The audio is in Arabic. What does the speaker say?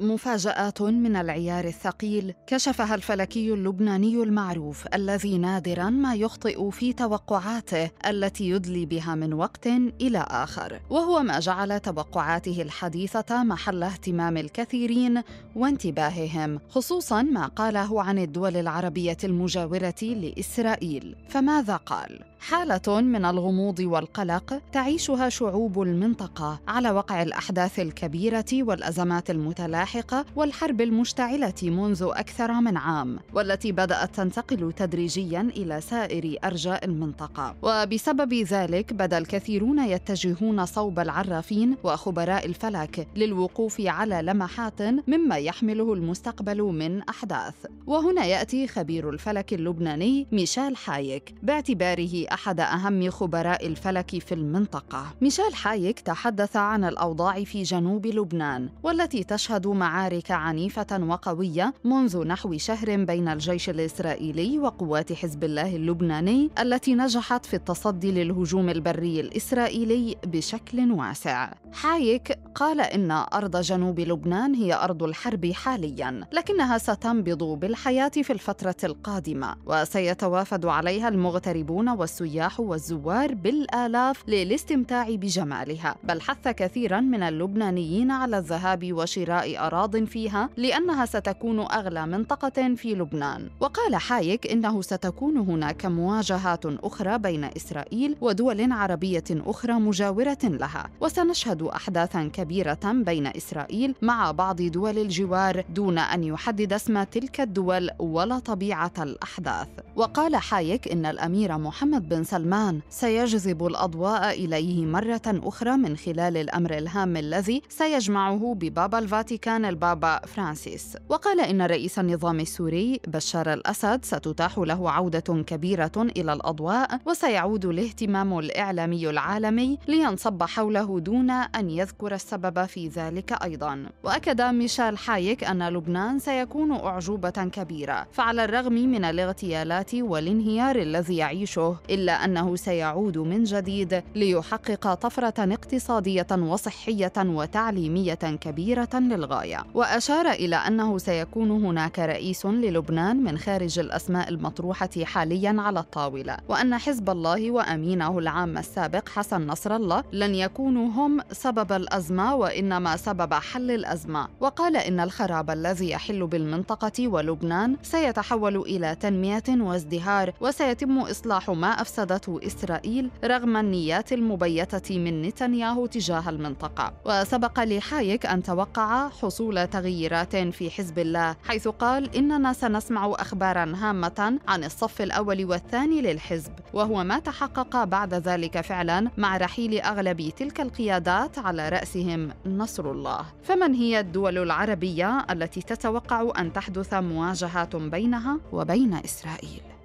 مفاجآت من العيار الثقيل كشفها الفلكي اللبناني المعروف الذي نادرا ما يخطئ في توقعاته التي يدلي بها من وقت إلى آخر، وهو ما جعل توقعاته الحديثة محل اهتمام الكثيرين وانتباههم، خصوصا ما قاله عن الدول العربية المجاورة لإسرائيل، فماذا قال؟ حالة من الغموض والقلق تعيشها شعوب المنطقة على وقع الأحداث الكبيرة والأزمات المتلاحقة والحرب المشتعلة منذ أكثر من عام، والتي بدأت تنتقل تدريجياً إلى سائر أرجاء المنطقة، وبسبب ذلك بدا الكثيرون يتجهون صوب العرافين وخبراء الفلك للوقوف على لمحات مما يحمله المستقبل من أحداث، وهنا يأتي خبير الفلك اللبناني ميشيل حايك باعتباره أحد أهم خبراء الفلك في المنطقة ميشيل حايك تحدث عن الأوضاع في جنوب لبنان والتي تشهد معارك عنيفة وقوية منذ نحو شهر بين الجيش الإسرائيلي وقوات حزب الله اللبناني التي نجحت في التصدي للهجوم البري الإسرائيلي بشكل واسع حايك قال إن أرض جنوب لبنان هي أرض الحرب حالياً لكنها ستنبض بالحياة في الفترة القادمة وسيتوافد عليها المغتربون والسوريين السياح والزوار بالآلاف للاستمتاع بجمالها بل حث كثيرا من اللبنانيين على الذهاب وشراء أراض فيها لأنها ستكون أغلى منطقة في لبنان وقال حايك إنه ستكون هناك مواجهات أخرى بين إسرائيل ودول عربية أخرى مجاورة لها وسنشهد أحداثا كبيرة بين إسرائيل مع بعض دول الجوار دون أن يحدد اسم تلك الدول ولا طبيعة الأحداث وقال حايك إن الأمير محمد بن سلمان سيجذب الأضواء إليه مرة أخرى من خلال الأمر الهام الذي سيجمعه ببابا الفاتيكان البابا فرانسيس وقال إن رئيس النظام السوري بشار الأسد ستتاح له عودة كبيرة إلى الأضواء وسيعود الاهتمام الإعلامي العالمي لينصب حوله دون أن يذكر السبب في ذلك أيضا وأكد ميشيل حايك أن لبنان سيكون أعجوبة كبيرة فعلى الرغم من الاغتيالات والانهيار الذي يعيشه إلا أنه سيعود من جديد ليحقق طفرة اقتصادية وصحية وتعليمية كبيرة للغاية وأشار إلى أنه سيكون هناك رئيس للبنان من خارج الأسماء المطروحة حاليا على الطاولة وأن حزب الله وأمينه العام السابق حسن نصر الله لن يكونوا هم سبب الأزمة وإنما سبب حل الأزمة وقال إن الخراب الذي يحل بالمنطقة ولبنان سيتحول إلى تنمية وازدهار وسيتم إصلاح ما أفسدته إسرائيل رغم النيات المبيتة من نتنياهو تجاه المنطقة وسبق لحايك أن توقع حصول تغييرات في حزب الله حيث قال إننا سنسمع أخبارا هامة عن الصف الأول والثاني للحزب وهو ما تحقق بعد ذلك فعلا مع رحيل أغلب تلك القيادات على رأسهم نصر الله فمن هي الدول العربية التي تتوقع أن تحدث مواجهات بينها وبين إسرائيل